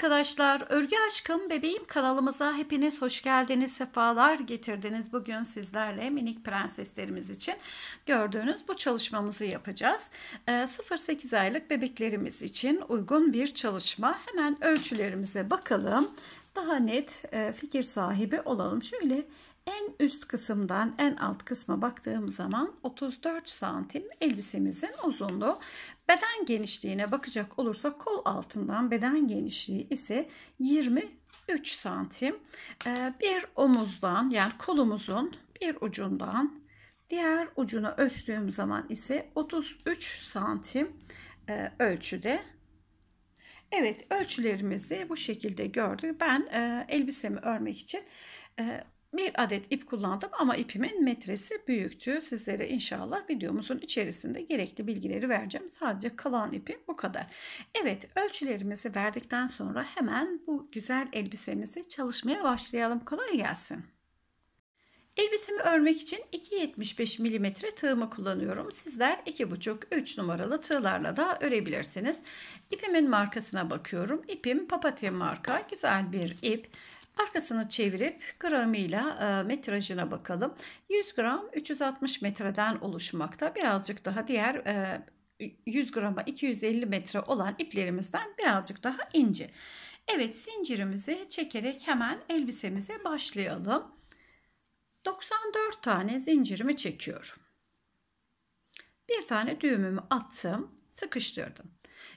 arkadaşlar, Örgü Aşkım Bebeğim kanalımıza hepiniz hoş geldiniz, sefalar getirdiniz. Bugün sizlerle minik prenseslerimiz için gördüğünüz bu çalışmamızı yapacağız. 0-8 ee, aylık bebeklerimiz için uygun bir çalışma. Hemen ölçülerimize bakalım. Daha net e, fikir sahibi olalım. Şöyle en üst kısımdan en alt kısma baktığım zaman 34 santim elbisemizin uzunluğu. Beden genişliğine bakacak olursak kol altından beden genişliği ise 23 santim. Ee, bir omuzdan yani kolumuzun bir ucundan diğer ucunu ölçtüğüm zaman ise 33 santim e, ölçüde Evet ölçülerimizi bu şekilde gördük. Ben e, elbisemi örmek için e, bir adet ip kullandım ama ipimin metresi büyüktü. Sizlere inşallah videomuzun içerisinde gerekli bilgileri vereceğim. Sadece kalan ipi bu kadar. Evet ölçülerimizi verdikten sonra hemen bu güzel elbisemizi çalışmaya başlayalım. Kolay gelsin. Elbisemi örmek için 2.75 mm tığımı kullanıyorum. Sizler 2.5-3 numaralı tığlarla da örebilirsiniz. İpimin markasına bakıyorum. İpim papatya marka. Güzel bir ip. Arkasını çevirip gramıyla e, metrajına bakalım. 100 gram 360 metreden oluşmakta. Birazcık daha diğer e, 100 grama 250 metre olan iplerimizden birazcık daha ince. Evet zincirimizi çekerek hemen elbisemize başlayalım. 94 tane zincirimi çekiyorum. Bir tane düğümümü attım, sıkıştırdım.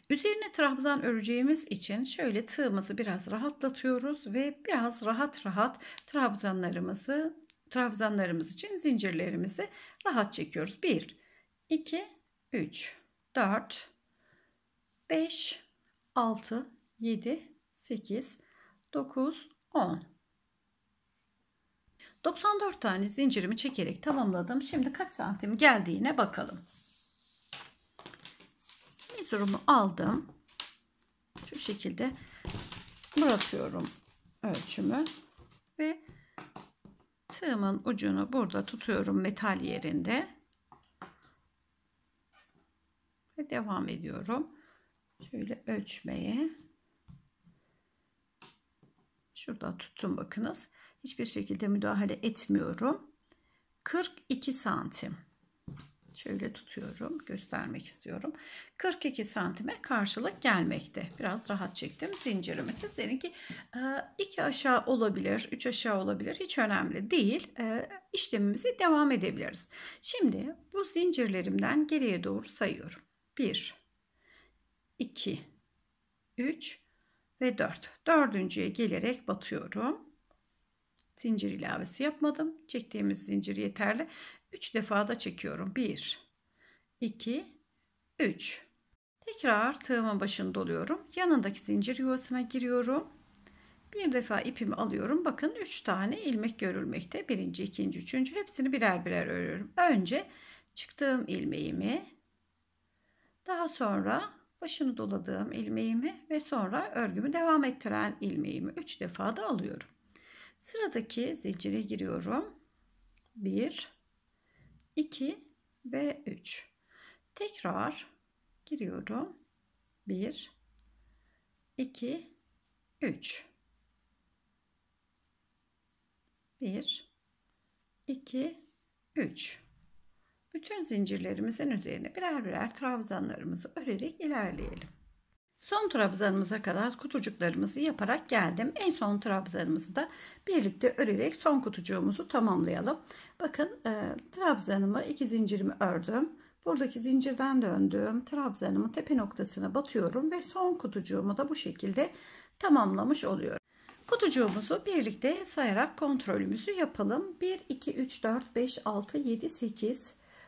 Üzerine trabzan öreceğimiz için şöyle tığımızı biraz rahatlatıyoruz ve biraz rahat rahat trabzanlarımızı trabzanlarımız için zincirlerimizi rahat çekiyoruz. 1 2 3 4 5 6 7 8 9 10 94 tane zincirimi çekerek tamamladım. Şimdi kaç santim geldiğine bakalım. Mezurumu aldım. Şu şekilde bırakıyorum ölçümü ve tığımın ucunu burada tutuyorum metal yerinde ve devam ediyorum şöyle ölçmeye şurada tuttum bakınız hiçbir şekilde müdahale etmiyorum 42 santim şöyle tutuyorum göstermek istiyorum 42 santime karşılık gelmekte biraz rahat çektim zincirimi sizlerinki 2 e, aşağı olabilir 3 aşağı olabilir hiç önemli değil e, işlemimizi devam edebiliriz şimdi bu zincirlerimden geriye doğru sayıyorum 1 2 3 ve 4 dördüncüye gelerek batıyorum zincir ilavesi yapmadım. Çektiğimiz zincir yeterli. 3 defa da çekiyorum. 1, 2, 3. Tekrar tığımın başını doluyorum. Yanındaki zincir yuvasına giriyorum. Bir defa ipimi alıyorum. Bakın 3 tane ilmek görülmekte. 1. 2. 3. hepsini birer birer örüyorum. Önce çıktığım ilmeğimi, daha sonra başını doladığım ilmeğimi ve sonra örgümü devam ettiren ilmeğimi 3 defa da alıyorum. Sıradaki zincire giriyorum. 1 2 ve 3. Tekrar giriyorum. 1 2 3 1 2 3 Bütün zincirlerimizin üzerine birer birer trabzanlarımızı örerek ilerleyelim. Son trabzanımıza kadar kutucuklarımızı yaparak geldim. En son trabzanımızı da birlikte örerek son kutucuğumuzu tamamlayalım. Bakın e, trabzanımı iki zincirimi ördüm. Buradaki zincirden döndüm. trabzanımın tepe noktasına batıyorum ve son kutucuğumu da bu şekilde tamamlamış oluyorum. Kutucuğumuzu birlikte sayarak kontrolümüzü yapalım. 1, 2, 3, 4, 5, 6, 7, 8,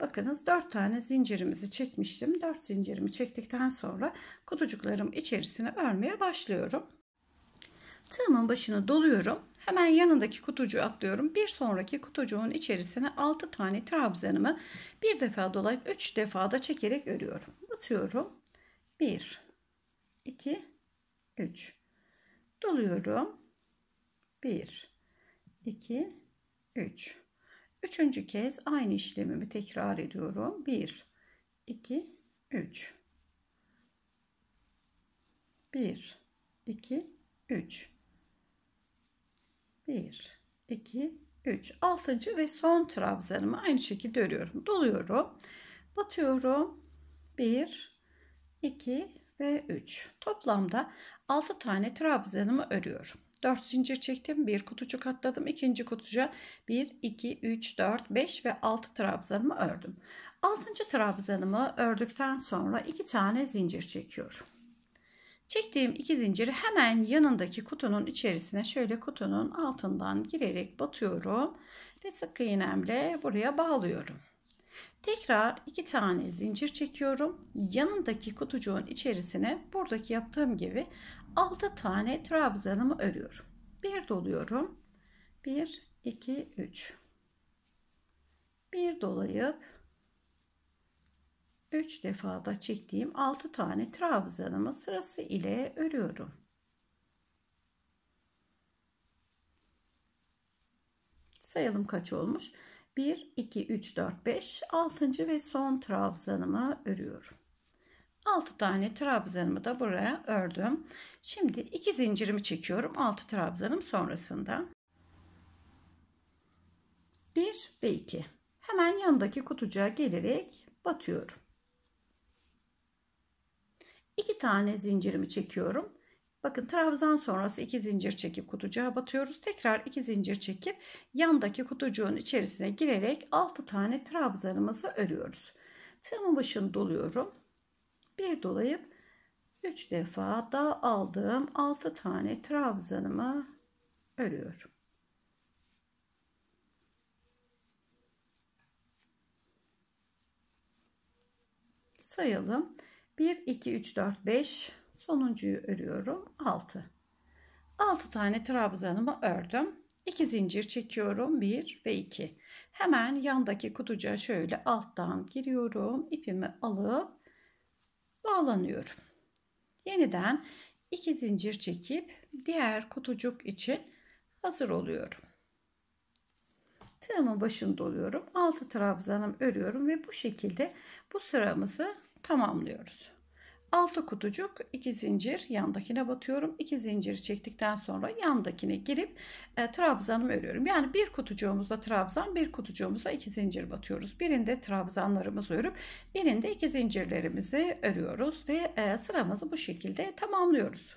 Bakınız 4 tane zincirimizi çekmiştim. 4 zincirimi çektikten sonra kutucuklarım içerisine örmeye başlıyorum. Tığımın başını doluyorum. Hemen yanındaki kutucuğu atlıyorum. Bir sonraki kutucuğun içerisine 6 tane trabzanımı bir defa dolayıp 3 defa da çekerek örüyorum. Atıyorum. 1 2 3 doluyorum. 1 2 3 Üçüncü kez aynı işlemimi tekrar ediyorum. 1, 2, 3. 1, 2, 3. 1, 2, 3. Altıncı ve son trabzanımı aynı şekilde örüyorum. Doluyorum. Batıyorum. 1, 2 ve 3. Toplamda 6 tane trabzanımı örüyorum. 4 zincir çektim. Bir kutucuk atladım. ikinci kutucuğa 1, 2, 3, 4, 5 ve 6 trabzanımı ördüm. 6. trabzanımı ördükten sonra 2 tane zincir çekiyorum. Çektiğim iki zinciri hemen yanındaki kutunun içerisine şöyle kutunun altından girerek batıyorum ve sık iğnemle buraya bağlıyorum. Tekrar iki tane zincir çekiyorum. Yanındaki kutucuğun içerisine buradaki yaptığım gibi 6 tane trabzanımı örüyorum. Bir doluyorum. 1 2 3. Bir dolayıp 3 defada çektiğim 6 tane trabzanımı sırası ile örüyorum. Sayalım kaç olmuş? 1 2 3 4 5 6. ve son trabzanımı örüyorum. 6 tane trabzanımı da buraya ördüm. Şimdi 2 zincirimi çekiyorum 6 trabzanım sonrasında. 1 ve 2. Hemen yandaki kutucuğa gelerek batıyorum. 2 tane zincirimi çekiyorum. Bakın trabzan sonrası iki zincir çekip kutucuğa batıyoruz. Tekrar iki zincir çekip yandaki kutucuğun içerisine girerek 6 tane trabzanımızı örüyoruz. Tığımın başını doluyorum. Bir dolayıp 3 defa daha aldığım 6 tane trabzanımı örüyorum. Sayalım. 1, 2, 3, 4, 5, Sonuncuyu örüyorum. 6. 6 tane trabzanımı ördüm. 2 zincir çekiyorum. 1 ve 2. Hemen yandaki kutucuğa şöyle alttan giriyorum. ipimi alıp bağlanıyorum. Yeniden 2 zincir çekip diğer kutucuk için hazır oluyorum. Tığımın başını doluyorum. 6 trabzanım örüyorum ve bu şekilde bu sıramızı tamamlıyoruz. 6 kutucuk 2 zincir yandakine batıyorum. 2 zinciri çektikten sonra yandakine girip e, trabzanımı örüyorum. Yani bir kutucuğumuzda trabzan bir kutucuğumuza 2 zincir batıyoruz. Birinde trabzanlarımızı örüp birinde 2 zincirlerimizi örüyoruz ve e, sıramızı bu şekilde tamamlıyoruz.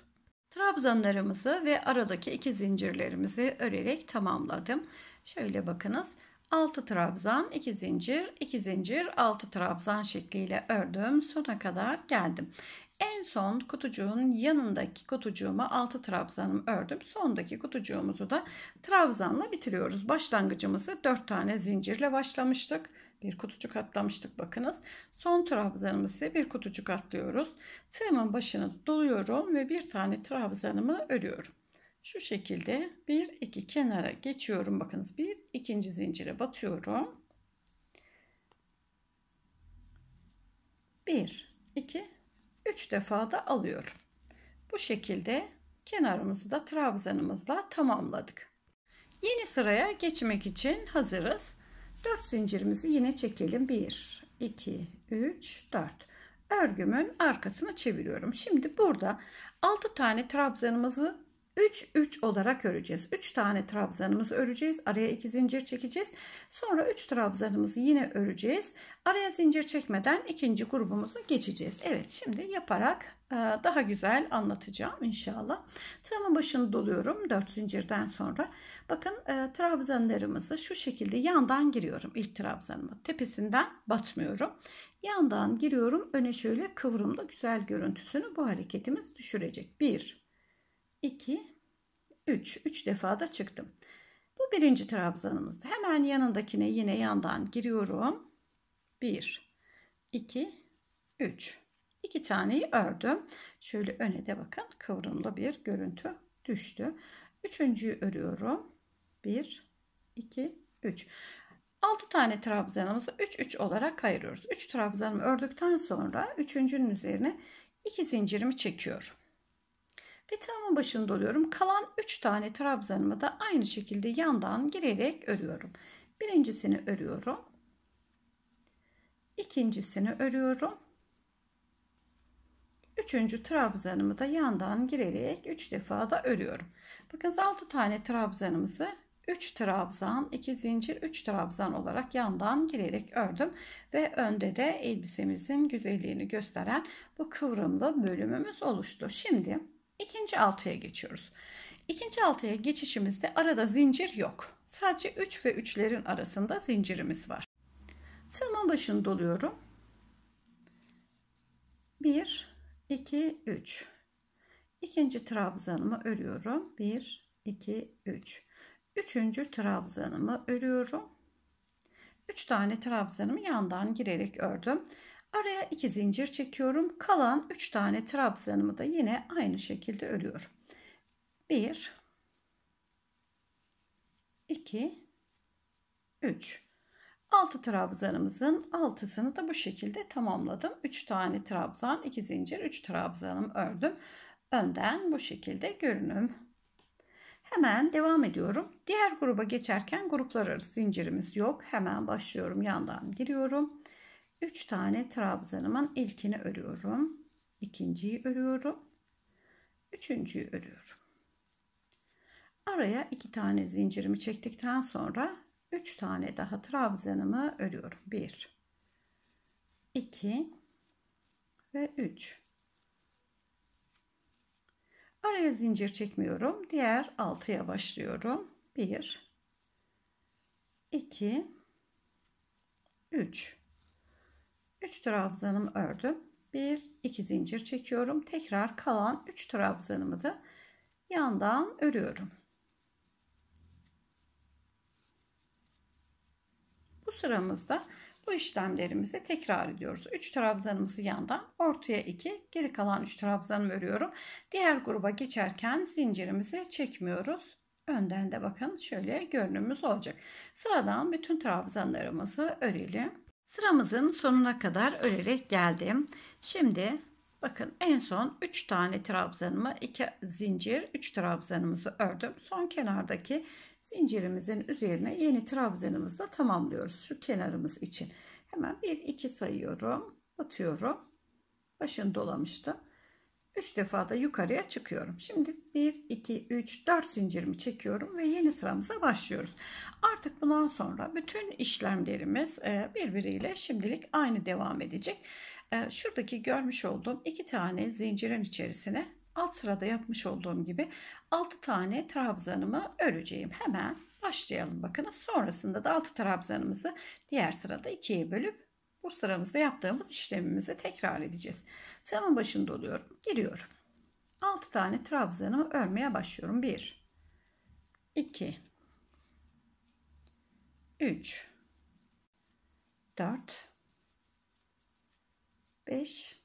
Trabzanlarımızı ve aradaki 2 zincirlerimizi örerek tamamladım. Şöyle bakınız. 6 trabzan 2 zincir 2 zincir 6 trabzan şekliyle ördüm sona kadar geldim en son kutucuğun yanındaki kutucuğuma 6 trabzanım ördüm. Sondaki kutucuğumuzu da trabzanla bitiriyoruz. Başlangıcımızı 4 tane zincirle başlamıştık. Bir kutucuk atlamıştık bakınız. Son trabzanımızı bir kutucuk atlıyoruz. Tığımın başını doluyorum ve bir tane trabzanımı örüyorum. Şu şekilde bir iki kenara geçiyorum. Bakınız bir ikinci zincire batıyorum. Bir iki üç defa da alıyorum. Bu şekilde kenarımızı da trabzanımızla tamamladık. Yeni sıraya geçmek için hazırız. 4 zincirimizi yine çekelim. 1, 2, 3, 4. Örgümün arkasını çeviriyorum. Şimdi burada 6 tane trabzanımızı 3-3 olarak öreceğiz. 3 tane trabzanımızı öreceğiz. Araya 2 zincir çekeceğiz. Sonra 3 trabzanımızı yine öreceğiz. Araya zincir çekmeden ikinci grubumuza geçeceğiz. Evet şimdi yaparak e, daha güzel anlatacağım inşallah. Tığımın başını doluyorum 4 zincirden sonra. Bakın e, trabzanlarımızı şu şekilde yandan giriyorum ilk trabzanımı. Tepesinden batmıyorum. Yandan giriyorum öne şöyle kıvrımda güzel görüntüsünü bu hareketimiz düşürecek. 1 2, 3. 3 defa da çıktım. Bu birinci trabzanımızdı. Hemen yanındakine yine yandan giriyorum. 1, 2, 3. 2 taneyi ördüm. Şöyle öne de bakın kıvrımlı bir görüntü düştü. Üçüncüyü örüyorum. 1, 2, 3. 6 tane trabzanımızı 3 3 olarak ayırıyoruz. 3 trabzanımı ördükten sonra üçüncünün üzerine 2 zincirimi çekiyorum. Yatağımın başını doluyorum. Kalan 3 tane trabzanımı da aynı şekilde yandan girerek örüyorum. Birincisini örüyorum. ikincisini örüyorum. Üçüncü trabzanımı da yandan girerek 3 defa da örüyorum. Bakın 6 tane trabzanımızı 3 trabzan, 2 zincir, 3 trabzan olarak yandan girerek ördüm ve önde de elbisemizin güzelliğini gösteren bu kıvrımlı bölümümüz oluştu. Şimdi İkinci altıya geçiyoruz. İkinci altıya geçişimizde arada zincir yok. Sadece 3 ve 3'lerin arasında zincirimiz var. Tığımın başını doluyorum. 1, 2, 3. İkinci trabzanımı örüyorum. 1, 2, 3. Üçüncü trabzanımı örüyorum. 3 tane trabzanımı yandan girerek ördüm. Araya 2 zincir çekiyorum. Kalan 3 tane trabzanımı da yine aynı şekilde örüyorum. 1 2 3 6 trabzanımızın 6'sını da bu şekilde tamamladım. 3 tane trabzan, 2 zincir, 3 trabzanım ördüm. Önden bu şekilde görünüm. Hemen devam ediyorum. Diğer gruba geçerken gruplar arası zincirimiz yok. Hemen başlıyorum. Yandan giriyorum. 3 tane trabzanımın ilkini örüyorum. ikinciyi örüyorum. Üçüncüyü örüyorum. Araya 2 tane zincirimi çektikten sonra 3 tane daha trabzanımı örüyorum. 1 2 ve 3 Araya zincir çekmiyorum. Diğer 6'ya başlıyorum. 1 2 3 3 trabzanımı ördüm. 1 2 zincir çekiyorum. Tekrar kalan 3 trabzanımı da yandan örüyorum. Bu sıramızda bu işlemlerimizi tekrar ediyoruz. 3 trabzanımızı yandan ortaya 2 geri kalan 3 trabzanımı örüyorum. Diğer gruba geçerken zincirimizi çekmiyoruz. Önden de bakın şöyle görünümümüz olacak. Sıradan bütün trabzanlarımızı örelim. Sıramızın sonuna kadar örerek geldim. Şimdi bakın en son 3 tane trabzanımı 2 zincir 3 trabzanımızı ördüm. Son kenardaki zincirimizin üzerine yeni trabzanımızla tamamlıyoruz şu kenarımız için. Hemen 1 2 sayıyorum, atıyorum. Başını dolamıştım. 3 defa da yukarıya çıkıyorum. Şimdi 1, 2, 3, 4 zincirimi çekiyorum ve yeni sıramıza başlıyoruz. Artık bundan sonra bütün işlemlerimiz e, birbiriyle şimdilik aynı devam edecek. E, şuradaki görmüş olduğum 2 tane zincirin içerisine alt sırada yapmış olduğum gibi 6 tane trabzanımı öreceğim. Hemen başlayalım Bakın, Sonrasında da 6 trabzanımızı diğer sırada ikiye bölüp bu sıramızda yaptığımız işlemimizi tekrar edeceğiz. Tığımın başında oluyorum. Giriyorum. 6 tane trabzanımı örmeye başlıyorum. 1 2 3 4 5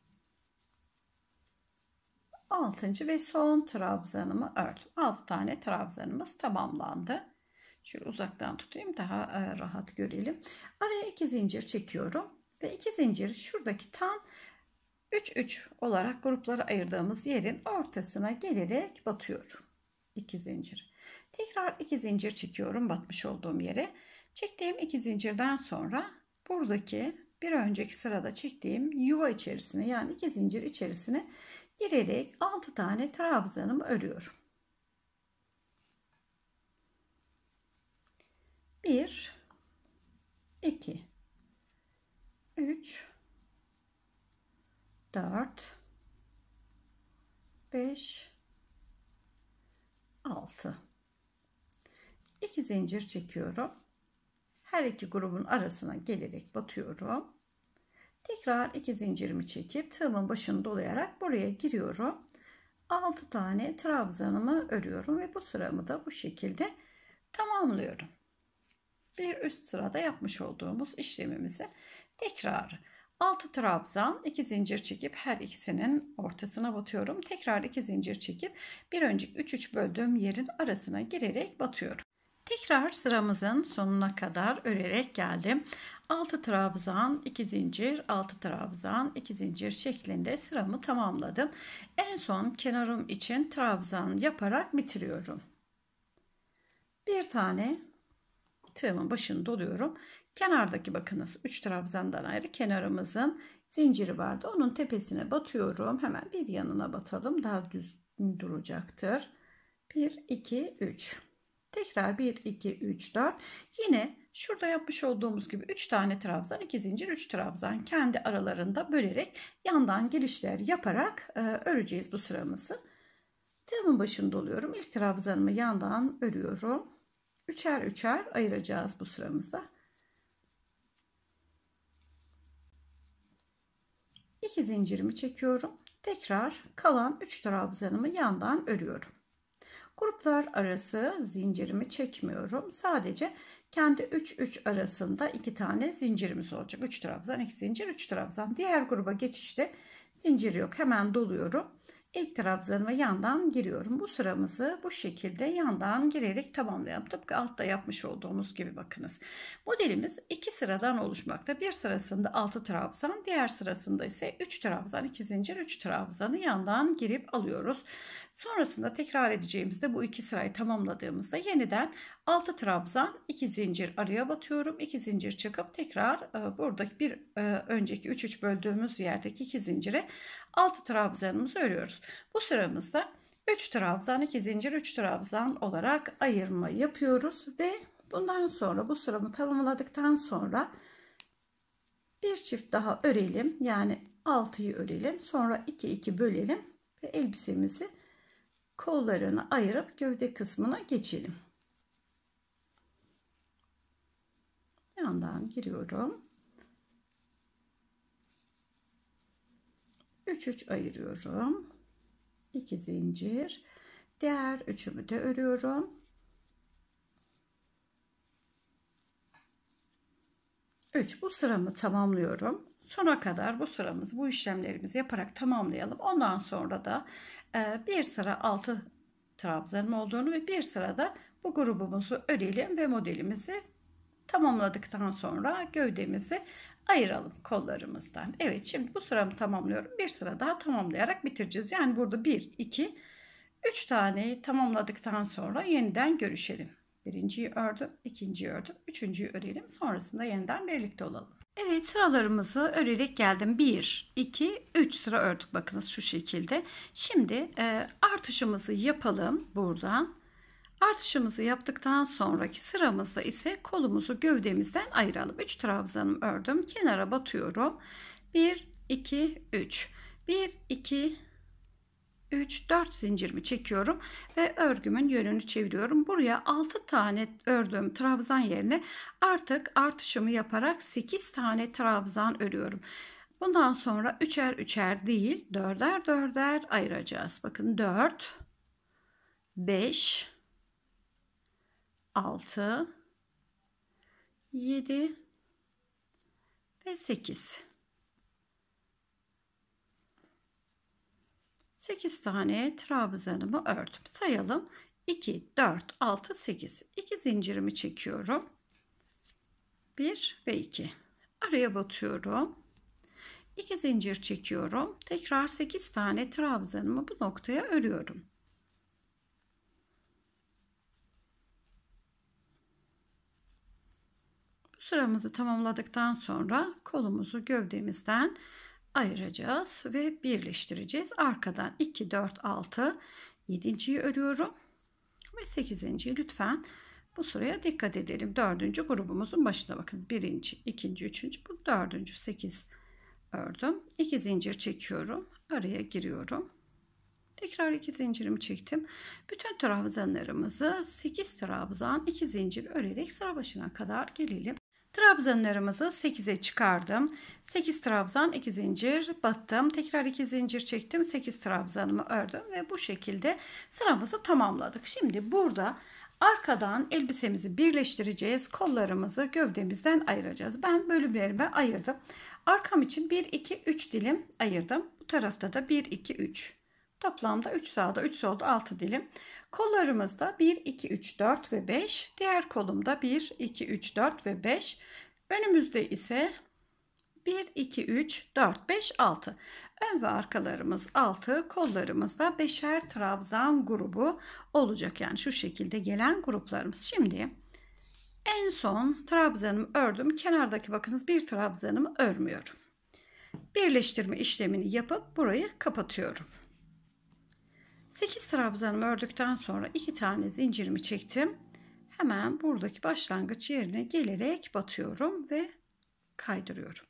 6. ve son trabzanımı ördüm. 6 tane trabzanımız tamamlandı. Şöyle uzaktan tutayım daha e, rahat görelim. Araya 2 zincir çekiyorum ve iki zinciri şuradaki tam 3-3 olarak gruplara ayırdığımız yerin ortasına gelerek batıyorum. 2 zincir. Tekrar 2 zincir çekiyorum batmış olduğum yere. Çektiğim 2 zincirden sonra buradaki bir önceki sırada çektiğim yuva içerisine yani 2 zincir içerisine girerek 6 tane trabzanımı örüyorum. 1 2 3 4 5 6 2 zincir çekiyorum. Her iki grubun arasına gelerek batıyorum. Tekrar 2 zincirimi çekip tığımın başını dolayarak buraya giriyorum. 6 tane trabzanımı örüyorum ve bu sıramı da bu şekilde tamamlıyorum. Bir üst sırada yapmış olduğumuz işlemimizi Tekrar 6 trabzan 2 zincir çekip her ikisinin ortasına batıyorum. Tekrar 2 zincir çekip bir önceki 3 3 böldüğüm yerin arasına girerek batıyorum. Tekrar sıramızın sonuna kadar örerek geldim. 6 trabzan, 2 zincir, 6 trabzan, 2 zincir şeklinde sıramı tamamladım. En son kenarım için trabzan yaparak bitiriyorum. Bir tane tığımın başını doluyorum. Kenardaki bakınız 3 trabzandan ayrı kenarımızın zinciri vardı. Onun tepesine batıyorum. Hemen bir yanına batalım. Daha düz duracaktır. 1, 2, 3. Tekrar 1, 2, 3, 4. Yine şurada yapmış olduğumuz gibi 3 tane trabzan, 2 zincir, 3 trabzan kendi aralarında bölerek yandan girişler yaparak e, öreceğiz bu sıramızı. Tığımın başında oluyorum. İlk trabzanımı yandan örüyorum. Üçer üçer ayıracağız bu sıramızda. 2 zincirimi çekiyorum. Tekrar kalan 3 trabzanımı yandan örüyorum. Gruplar arası zincirimi çekmiyorum. Sadece kendi 3-3 arasında 2 tane zincirimiz olacak. 3 trabzan, 2 zincir, 3 trabzan. Diğer gruba geçişte zincir yok. Hemen doluyorum ilk trabzanıma yandan giriyorum. Bu sıramızı bu şekilde yandan girerek tamamlayalım. Tıpkı altta yapmış olduğumuz gibi bakınız. Modelimiz iki sıradan oluşmakta. Bir sırasında 6 trabzan, diğer sırasında ise 3 trabzan, 2 zincir, 3 trabzanı yandan girip alıyoruz. Sonrasında tekrar edeceğimizde bu iki sırayı tamamladığımızda yeniden 6 trabzan, 2 zincir araya batıyorum. 2 zincir çıkıp tekrar e, buradaki bir e, önceki 3 3 böldüğümüz yerdeki 2 zincire 6 trabzanımızı örüyoruz. Bu sıramızda 3 trabzan, 2 zincir, 3 trabzan olarak ayırma yapıyoruz ve bundan sonra bu sıramı tamamladıktan sonra bir çift daha örelim. Yani 6'yı örelim. Sonra 2 2 bölelim ve elbisemizi kollarını ayırıp gövde kısmına geçelim. Yandan giriyorum. 3 3 ayırıyorum. 2 zincir. Diğer üçümü de örüyorum. 3, Bu sıramı tamamlıyorum. Sona kadar bu sıramız, bu işlemlerimizi yaparak tamamlayalım. Ondan sonra da e, bir sıra altı trabzanım olduğunu ve bir sırada bu grubumuzu örelim ve modelimizi tamamladıktan sonra gövdemizi ayıralım kollarımızdan. Evet şimdi bu sıramı tamamlıyorum. Bir sıra daha tamamlayarak bitireceğiz. Yani burada 1, 2, 3 taneyi tamamladıktan sonra yeniden görüşelim. Birinciyi ördüm, ikinciyi ördüm, üçüncüyü örelim. Sonrasında yeniden birlikte olalım. Evet sıralarımızı örerek geldim. 1, 2, 3 sıra ördük bakınız şu şekilde. Şimdi e, artışımızı yapalım buradan. Artışımızı yaptıktan sonraki sıramızda ise kolumuzu gövdemizden ayıralım. 3 trabzanım ördüm. Kenara batıyorum. 1, 2, 3. 1, 2, 3, 4 zincirimi çekiyorum ve örgümün yönünü çeviriyorum. Buraya 6 tane ördüğüm trabzan yerine artık artışımı yaparak 8 tane trabzan örüyorum. Bundan sonra üçer üçer değil dörder dörder ayıracağız. Bakın 4, 5, 6 7 ve 8 8 tane trabzanımı ördüm. Sayalım. 2 4 6 8. 2 zincirimi çekiyorum. 1 ve 2. Araya batıyorum. 2 zincir çekiyorum. Tekrar 8 tane trabzanımı bu noktaya örüyorum. Sıramızı tamamladıktan sonra kolumuzu gövdemizden ayıracağız ve birleştireceğiz. Arkadan 2, 4, 6, 7.yi örüyorum ve 8. lütfen bu sıraya dikkat edelim. 4. grubumuzun başına bakınız. 1. 2. 3. bu 4. 8 ördüm. 2 zincir çekiyorum. Araya giriyorum. Tekrar 2 zincirimi çektim. Bütün trabzanlarımızı 8 trabzan 2 zincir örerek sıra başına kadar gelelim. Trabzanlarımızı 8'e çıkardım. 8 trabzan 2 zincir battım. Tekrar 2 zincir çektim. 8 trabzanımı ördüm ve bu şekilde sıramızı tamamladık. Şimdi burada arkadan elbisemizi birleştireceğiz. Kollarımızı gövdemizden ayıracağız. Ben bölümlerime ayırdım. Arkam için 1 2 3 dilim ayırdım. Bu tarafta da 1 2 3. Toplamda 3 sağda 3 solda 6 dilim. Kollarımızda 1, 2, 3, 4 ve 5. Diğer kolumda 1, 2, 3, 4 ve 5. Önümüzde ise 1, 2, 3, 4, 5, 6. Ön ve arkalarımız 6, kollarımızda 5'er trabzan grubu olacak. Yani şu şekilde gelen gruplarımız. Şimdi en son trabzanımı ördüm. Kenardaki bakınız bir trabzanımı örmüyorum. Birleştirme işlemini yapıp burayı kapatıyorum. 8 trabzanımı ördükten sonra 2 tane zincirimi çektim. Hemen buradaki başlangıç yerine gelerek batıyorum ve kaydırıyorum.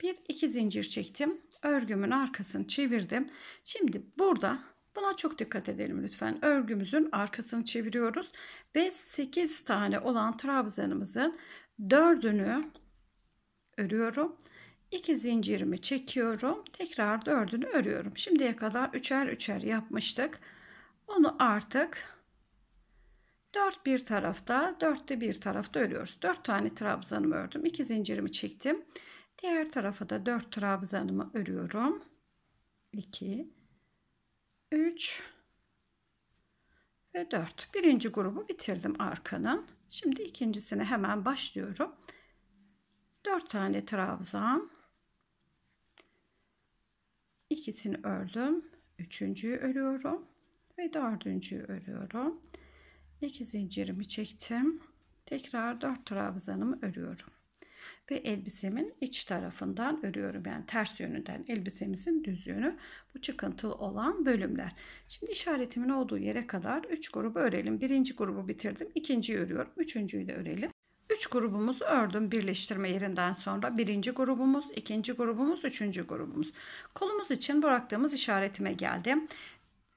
1-2 zincir çektim. Örgümün arkasını çevirdim. Şimdi burada buna çok dikkat edelim lütfen. Örgümüzün arkasını çeviriyoruz ve 8 tane olan trabzanımızın 4'ünü örüyorum. 2 zincirimi çekiyorum. Tekrar dördünü örüyorum. Şimdiye kadar üçer üçer yapmıştık. Onu artık dört bir tarafta, dörtte bir tarafta örüyoruz. Dört tane trabzanımı ördüm. iki zincirimi çektim. Diğer tarafa da dört trabzanımı örüyorum. 2 3 ve 4. Birinci grubu bitirdim arkanın. Şimdi ikincisine hemen başlıyorum. 4 tane trabzan ikisini ördüm. Üçüncüyü örüyorum. Ve dördüncüyü örüyorum. İki zincirimi çektim. Tekrar dört trabzanımı örüyorum. Ve elbisemin iç tarafından örüyorum. Yani ters yönünden elbisemizin düz yönü. Bu çıkıntılı olan bölümler. Şimdi işaretimin olduğu yere kadar üç grubu örelim. Birinci grubu bitirdim. ikinciyi örüyorum. Üçüncüyü de örelim. 3 grubumuzu ördüm birleştirme yerinden sonra. Birinci grubumuz, ikinci grubumuz, üçüncü grubumuz. Kolumuz için bıraktığımız işaretime geldim.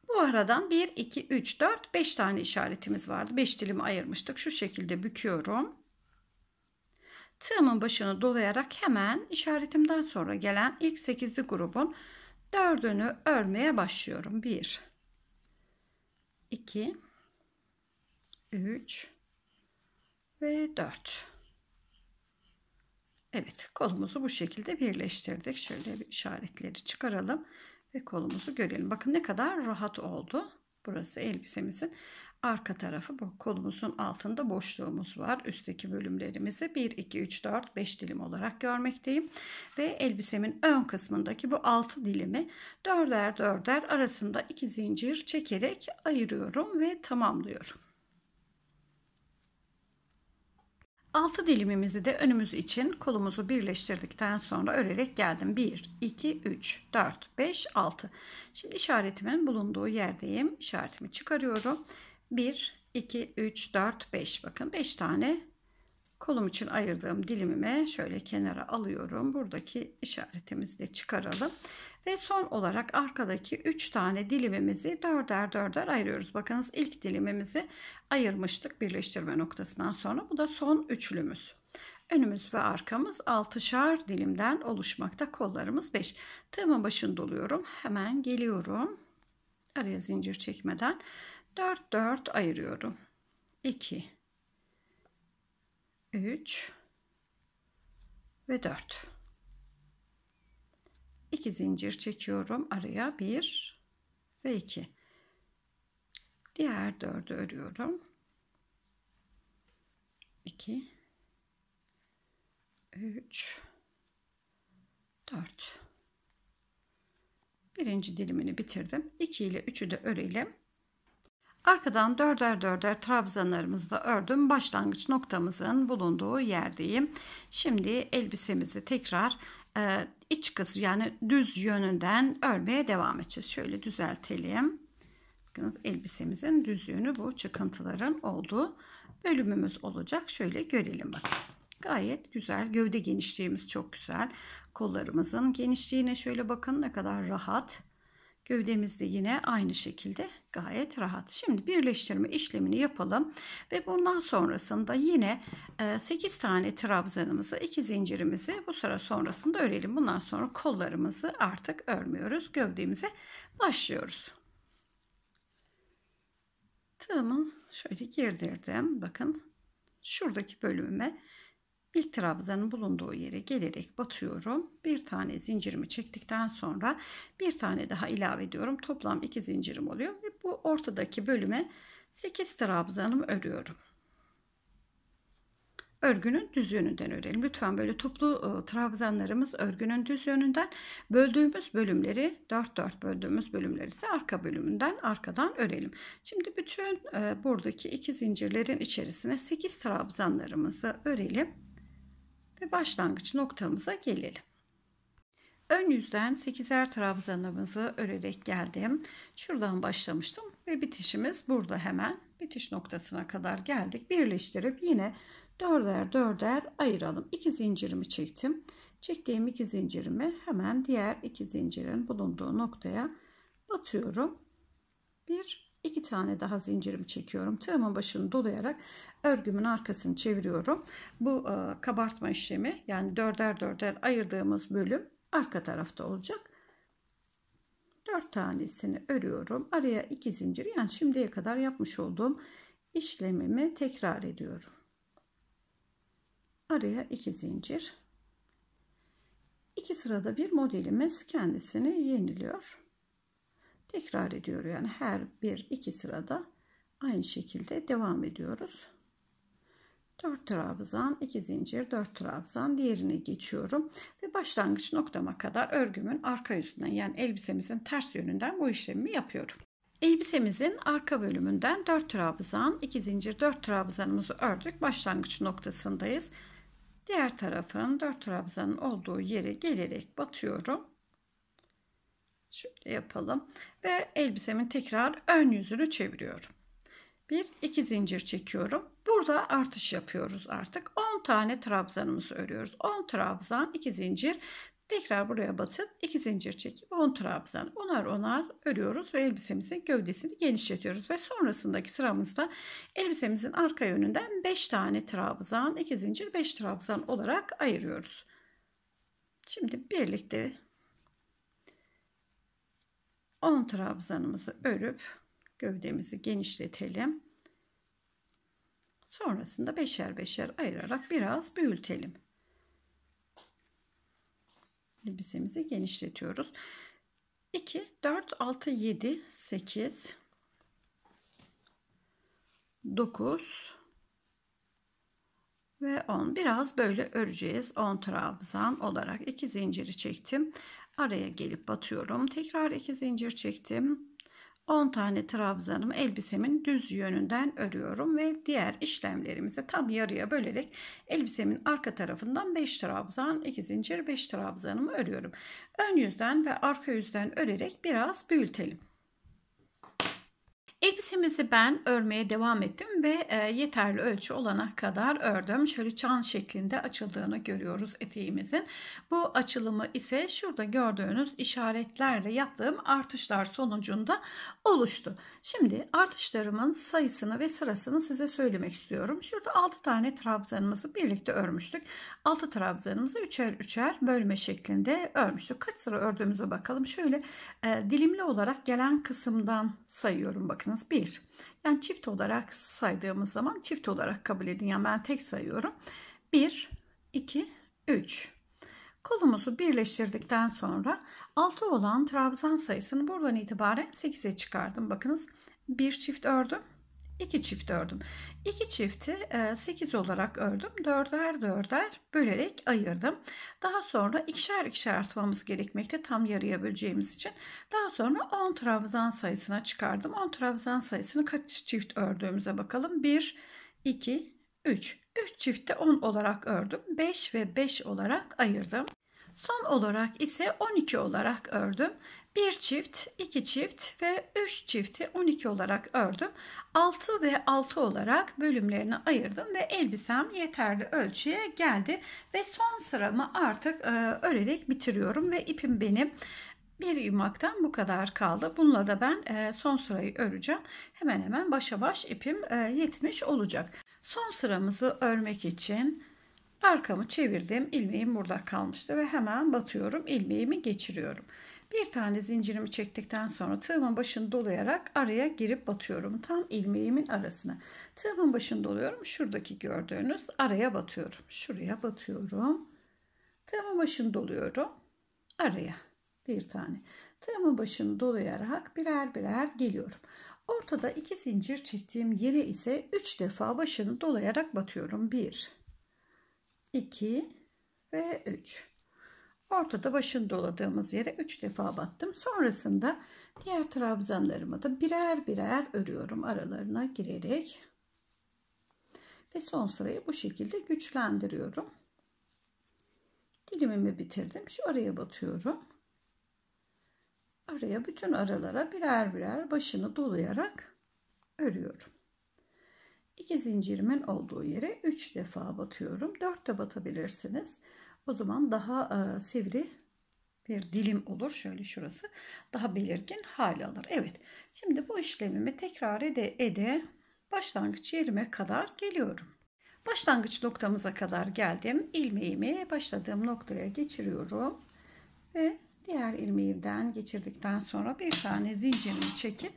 Bu aradan 1, 2, 3, 4, 5 tane işaretimiz vardı. 5 dilimi ayırmıştık. Şu şekilde büküyorum. Tığımın başını dolayarak hemen işaretimden sonra gelen ilk 8'li grubun 4'ünü örmeye başlıyorum. 1, 2, 3, ve 4. Evet kolumuzu bu şekilde birleştirdik. Şöyle bir işaretleri çıkaralım ve kolumuzu görelim. Bakın ne kadar rahat oldu. Burası elbisemizin arka tarafı bu kolumuzun altında boşluğumuz var. Üstteki bölümlerimizi 1, 2, 3, 4, 5 dilim olarak görmekteyim. Ve elbisemin ön kısmındaki bu 6 dilimi dörder dörder arasında 2 zincir çekerek ayırıyorum ve tamamlıyorum. Altı dilimimizi de önümüz için kolumuzu birleştirdikten sonra örerek geldim. 1, 2, 3, 4, 5, 6. Şimdi işaretimin bulunduğu yerdeyim. İşaretimi çıkarıyorum. 1, 2, 3, 4, 5. Bakın 5 tane kolum için ayırdığım dilimime şöyle kenara alıyorum. Buradaki işaretimizi de çıkaralım. Ve son olarak arkadaki 3 tane dilimimizi dörder dörder ayırıyoruz. Bakınız ilk dilimimizi ayırmıştık birleştirme noktasından sonra. Bu da son üçlümüz. Önümüz ve arkamız 6'şar dilimden oluşmakta. Kollarımız 5. Tığımın başını doluyorum. Hemen geliyorum. Araya zincir çekmeden 4 4 ayırıyorum. 2 3 ve 4. 2 zincir çekiyorum araya 1 ve 2 diğer dördü örüyorum 2 3 4 birinci dilimini bitirdim 2 ile 3'ü de örelim arkadan dörder dörder trabzanlarımızı da ördüm başlangıç noktamızın bulunduğu yerdeyim şimdi elbisemizi tekrar e, iç kısmı yani düz yönünden örmeye devam edeceğiz. Şöyle düzeltelim. Bakınız elbisemizin düz yönü bu çıkıntıların olduğu bölümümüz olacak. Şöyle görelim bakın. Gayet güzel. Gövde genişliğimiz çok güzel. Kollarımızın genişliğine şöyle bakın ne kadar rahat. Gövdemizde yine aynı şekilde gayet rahat. Şimdi birleştirme işlemini yapalım ve bundan sonrasında yine 8 e, tane trabzanımızı, 2 zincirimizi bu sıra sonrasında örelim. Bundan sonra kollarımızı artık örmüyoruz. Gövdemize başlıyoruz. Tığımı şöyle girdirdim. Bakın şuradaki bölümüme ilk trabzanın bulunduğu yere gelerek batıyorum. Bir tane zincirimi çektikten sonra bir tane daha ilave ediyorum. Toplam iki zincirim oluyor ve bu ortadaki bölüme 8 trabzanımı örüyorum. Örgünün düz yönünden örelim. Lütfen böyle toplu e, trabzanlarımız örgünün düz yönünden böldüğümüz bölümleri 4-4 böldüğümüz bölümleri ise arka bölümünden arkadan örelim. Şimdi bütün e, buradaki iki zincirlerin içerisine 8 trabzanlarımızı örelim ve başlangıç noktamıza gelelim. Ön yüzden 8'er trabzanımızı örerek geldim. Şuradan başlamıştım ve bitişimiz burada hemen bitiş noktasına kadar geldik. Birleştirip yine dörder dörder ayıralım. 2 zincirimi çektim. Çektiğim iki zincirimi hemen diğer iki zincirin bulunduğu noktaya batıyorum. Bir iki tane daha zincirimi çekiyorum. Tığımın başını dolayarak örgümün arkasını çeviriyorum. Bu e, kabartma işlemi yani dörder dörder ayırdığımız bölüm arka tarafta olacak. 4 tanesini örüyorum. Araya 2 zincir yani şimdiye kadar yapmış olduğum işlemimi tekrar ediyorum. Araya 2 zincir. 2 sırada bir modelimiz kendisini yeniliyor tekrar ediyor. Yani her bir iki sırada aynı şekilde devam ediyoruz. 4 trabzan 2 zincir 4 trabzan diğerine geçiyorum ve başlangıç noktama kadar örgümün arka yüzünden yani elbisemizin ters yönünden bu işlemi yapıyorum. Elbisemizin arka bölümünden 4 trabzan 2 zincir 4 trabzanımızı ördük başlangıç noktasındayız. Diğer tarafın 4 trabzanın olduğu yere gelerek batıyorum Şöyle yapalım. Ve elbisemin tekrar ön yüzünü çeviriyorum. Bir iki zincir çekiyorum. Burada artış yapıyoruz artık. 10 tane trabzanımızı örüyoruz. 10 trabzan, 2 zincir. Tekrar buraya batıp 2 zincir çekip 10 trabzan onar onar örüyoruz ve elbisemizin gövdesini genişletiyoruz. Ve sonrasındaki sıramızda elbisemizin arka yönünden 5 tane trabzan, 2 zincir, 5 trabzan olarak ayırıyoruz. Şimdi birlikte 10 trabzanımızı örüp gövdemizi genişletelim. Sonrasında beşer beşer ayırarak biraz büyütelim. Elbisemizi genişletiyoruz. 2, 4, 6, 7, 8, 9 ve 10. Biraz böyle öreceğiz. 10 trabzan olarak 2 zinciri çektim araya gelip batıyorum tekrar 2 zincir çektim 10 tane trabzanımı elbisemin düz yönünden örüyorum ve diğer işlemlerimizi tam yarıya bölerek elbisemin arka tarafından 5 trabzan 2 zincir 5 trabzanımı örüyorum ön yüzden ve arka yüzden örerek biraz büyütelim Elbisemizi ben örmeye devam ettim ve e, yeterli ölçü olana kadar ördüm. Şöyle çan şeklinde açıldığını görüyoruz eteğimizin. Bu açılımı ise şurada gördüğünüz işaretlerle yaptığım artışlar sonucunda oluştu. Şimdi artışlarımın sayısını ve sırasını size söylemek istiyorum. Şurada 6 tane trabzanımızı birlikte örmüştük. 6 trabzanımızı üçer üçer bölme şeklinde örmüştük. Kaç sıra ördüğümüze bakalım. Şöyle e, dilimli olarak gelen kısımdan sayıyorum bakın yapacaksınız? 1. Yani çift olarak saydığımız zaman çift olarak kabul edin. Yani ben tek sayıyorum. 1, 2, 3. Kolumuzu birleştirdikten sonra 6 olan trabzan sayısını buradan itibaren 8'e çıkardım. Bakınız bir çift ördüm. 2 çift ördüm. 2 çifti 8 e, olarak ördüm. 4'er 4'er bölerek ayırdım. Daha sonra ikişer ikişer artmamız gerekmekte tam yarıya böleceğimiz için. Daha sonra 10 trabzan sayısına çıkardım. 10 trabzan sayısını kaç çift ördüğümüze bakalım. 1, 2, 3. 3 çiftte 10 olarak ördüm. 5 ve 5 olarak ayırdım. Son olarak ise 12 olarak ördüm. 1 çift, 2 çift ve 3 çifti 12 olarak ördüm. 6 ve 6 olarak bölümlerini ayırdım ve elbisem yeterli ölçüye geldi. Ve son sıramı artık e, örerek bitiriyorum ve ipim benim bir yumaktan bu kadar kaldı. Bununla da ben e, son sırayı öreceğim. Hemen hemen başa baş ipim e, yetmiş olacak. Son sıramızı örmek için Arkamı çevirdim. ilmeğim burada kalmıştı ve hemen batıyorum. ilmeğimi geçiriyorum. Bir tane zincirimi çektikten sonra tığımın başını dolayarak araya girip batıyorum. Tam ilmeğimin arasına. Tığımın başını doluyorum. Şuradaki gördüğünüz araya batıyorum. Şuraya batıyorum. Tığımın başını doluyorum. Araya bir tane. Tığımın başını dolayarak birer birer geliyorum. Ortada iki zincir çektiğim yere ise üç defa başını dolayarak batıyorum. Bir, 2 ve 3. Ortada başını doladığımız yere 3 defa battım. Sonrasında diğer trabzanlarımı da birer birer örüyorum aralarına girerek. Ve son sırayı bu şekilde güçlendiriyorum. Dilimimi bitirdim. Şu araya batıyorum. Araya bütün aralara birer birer başını dolayarak örüyorum. 2 zincirimin olduğu yere 3 defa batıyorum. 4 de batabilirsiniz. O zaman daha e, sivri bir dilim olur. Şöyle şurası daha belirgin hale alır. Evet şimdi bu işlemimi tekrar ede ede başlangıç yerime kadar geliyorum. Başlangıç noktamıza kadar geldim. ilmeğimi başladığım noktaya geçiriyorum. Ve diğer ilmeğimden geçirdikten sonra bir tane zincirimi çekip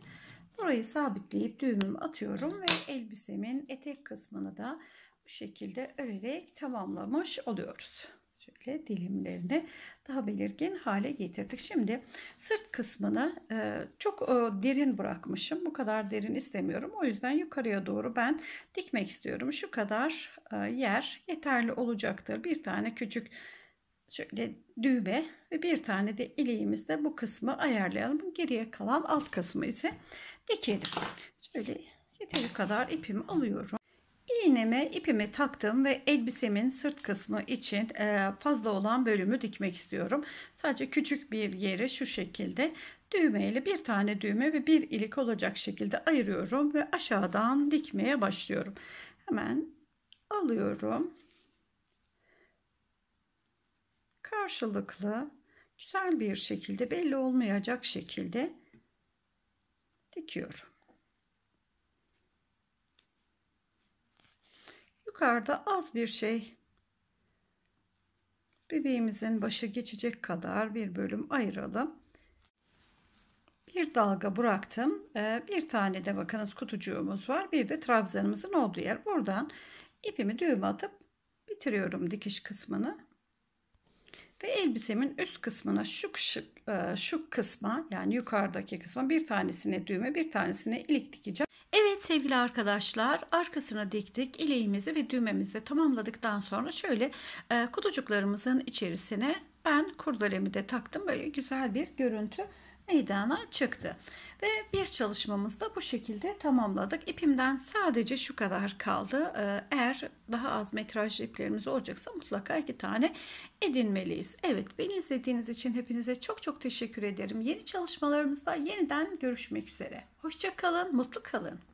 Burayı sabitleyip düğümümü atıyorum ve elbisemin etek kısmını da bu şekilde örerek tamamlamış oluyoruz. Şöyle dilimlerini daha belirgin hale getirdik. Şimdi sırt kısmını e, çok e, derin bırakmışım. Bu kadar derin istemiyorum. O yüzden yukarıya doğru ben dikmek istiyorum. Şu kadar e, yer yeterli olacaktır. Bir tane küçük şöyle düğme ve bir tane de ileğimizde bu kısmı ayarlayalım. Geriye kalan alt kısmı ise dikelim. Şöyle yeteri kadar ipimi alıyorum. İğneme ipimi taktım ve elbisemin sırt kısmı için e, fazla olan bölümü dikmek istiyorum. Sadece küçük bir yeri şu şekilde düğmeyle bir tane düğme ve bir ilik olacak şekilde ayırıyorum ve aşağıdan dikmeye başlıyorum. Hemen alıyorum. Karşılıklı güzel bir şekilde belli olmayacak şekilde dikiyorum. Yukarıda az bir şey bebeğimizin başı geçecek kadar bir bölüm ayıralım. Bir dalga bıraktım. Ee, bir tane de bakınız kutucuğumuz var. Bir de trabzanımızın olduğu yer. Buradan ipimi düğüm atıp bitiriyorum dikiş kısmını. Ve elbisemin üst kısmına şu, şu, e, şu kısma yani yukarıdaki kısma bir tanesine düğme bir tanesine ilik dikeceğim. Evet sevgili arkadaşlar arkasına diktik ileğimizi ve düğmemizi tamamladıktan sonra şöyle e, kutucuklarımızın içerisine ben kurdelemi de taktım böyle güzel bir görüntü meydana çıktı. Ve bir çalışmamızı da bu şekilde tamamladık. İpimden sadece şu kadar kaldı. Ee, eğer daha az metrajlı iplerimiz olacaksa mutlaka iki tane edinmeliyiz. Evet beni izlediğiniz için hepinize çok çok teşekkür ederim. Yeni çalışmalarımızda yeniden görüşmek üzere. Hoşçakalın, mutlu kalın.